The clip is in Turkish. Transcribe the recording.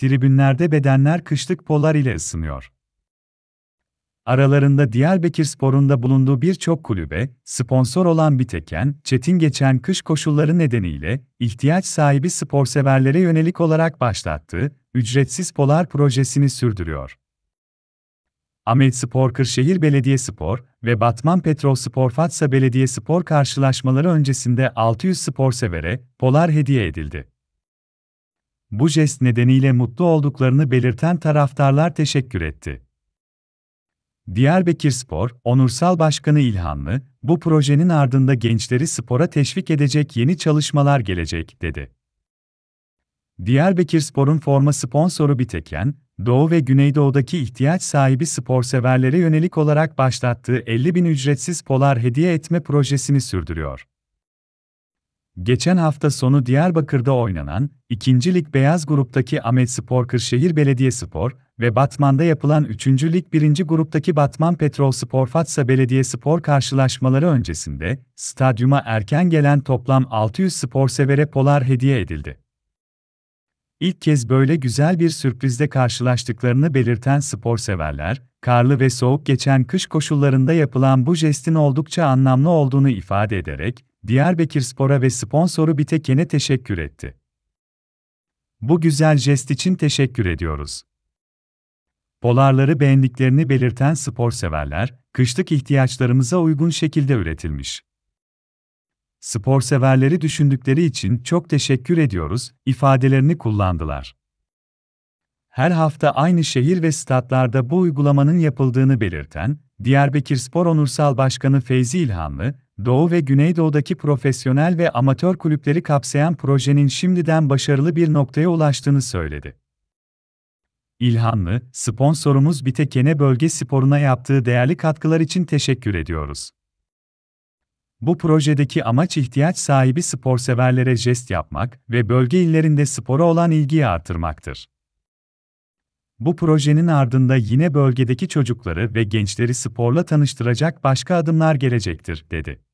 Tribünlerde bedenler kışlık polar ile ısınıyor. Aralarında Diyarbakırspor'un sporunda bulunduğu birçok kulübe, sponsor olan Biteken, Çetin geçen kış koşulları nedeniyle, ihtiyaç sahibi sporseverlere yönelik olarak başlattığı, ücretsiz polar projesini sürdürüyor. Ahmet Spor Kırşehir Belediye Spor ve Batman Petrol Spor Fatsa Belediye Spor karşılaşmaları öncesinde 600 sporsevere polar hediye edildi bu jest nedeniyle mutlu olduklarını belirten taraftarlar teşekkür etti. Diyarbakır Spor, Onursal Başkanı İlhanlı, bu projenin ardında gençleri spora teşvik edecek yeni çalışmalar gelecek, dedi. Diyarbakır Spor'un forma sponsoru Biteken, Doğu ve Güneydoğu'daki ihtiyaç sahibi sporseverlere yönelik olarak başlattığı 50 bin ücretsiz polar hediye etme projesini sürdürüyor. Geçen hafta sonu Diyarbakır'da oynanan, ikincilik Beyaz Grup'taki Ahmet Spor Kırşehir Belediyespor ve Batman'da yapılan 3. Lig 1. Grup'taki Batman Petrol Spor Fatsa Belediyespor karşılaşmaları öncesinde, stadyuma erken gelen toplam 600 sporsevere polar hediye edildi. İlk kez böyle güzel bir sürprizle karşılaştıklarını belirten sporseverler, karlı ve soğuk geçen kış koşullarında yapılan bu jestin oldukça anlamlı olduğunu ifade ederek, Diyarbakır Spor'a ve sponsoru Biteken'e teşekkür etti. Bu güzel jest için teşekkür ediyoruz. Polarları beğendiklerini belirten spor severler, kışlık ihtiyaçlarımıza uygun şekilde üretilmiş. Spor severleri düşündükleri için çok teşekkür ediyoruz, ifadelerini kullandılar. Her hafta aynı şehir ve statlarda bu uygulamanın yapıldığını belirten, Diyarbakır Spor Onursal Başkanı Feyzi İlhanlı, Doğu ve Güneydoğu'daki profesyonel ve amatör kulüpleri kapsayan projenin şimdiden başarılı bir noktaya ulaştığını söyledi. İlhanlı, sponsorumuz Bitekene Bölge Sporu'na yaptığı değerli katkılar için teşekkür ediyoruz. Bu projedeki amaç ihtiyaç sahibi sporseverlere jest yapmak ve bölge illerinde spora olan ilgiyi artırmaktır. Bu projenin ardında yine bölgedeki çocukları ve gençleri sporla tanıştıracak başka adımlar gelecektir, dedi.